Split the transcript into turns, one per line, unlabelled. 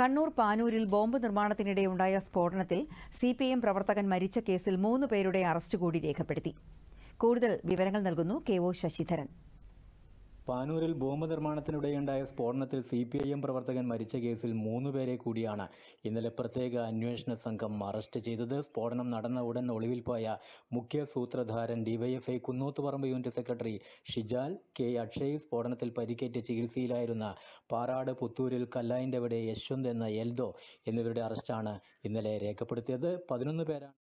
Kannur പാനൂരിൽ bomb നിർമ്മാണത്തിനിടെയുണ്ടായ സ്ഫോടനത്തിൽ C P M പ്രവർത്തകൻ മരിച്ച കേസിൽ മൂന്ന് പേരുടെ അറസ്റ്റ് കൂടി രേഖപ്പെടുത്തി കൂടുതൽ വിവരങ്ങൾ നൽകുന്നു കെ ഒ
ശശിധരൻ
പാനൂരിൽ ബോംബ് നിർമ്മാണത്തിനിടെയുണ്ടായ സ്ഫോടനത്തിൽ സി പി ഐ എം പ്രവർത്തകൻ മരിച്ച കേസിൽ മൂന്നുപേരെ കൂടിയാണ് ഇന്നലെ പ്രത്യേക അന്വേഷണ സംഘം അറസ്റ്റ് ചെയ്തത് സ്ഫോടനം നടന്ന ഉടൻ ഒളിവിൽ പോയ മുഖ്യ സൂത്രധാരൻ DYFI Kunnuthuparamba unit secretary Shijal K Akshay സ്ഫോടനത്തിൽ പരിക്കേറ്റ് ചികിത്സയിലായിരുന്ന പാറാട് പുത്തൂരിൽ കല്ലായിൻ്റെ അവിടെ യശ്വന്ത് എന്ന എൽദോ എന്നിവരുടെ അറസ്റ്റാണ് ഇന്നലെ രേഖപ്പെടുത്തിയത് പതിനൊന്ന് പേരാണ്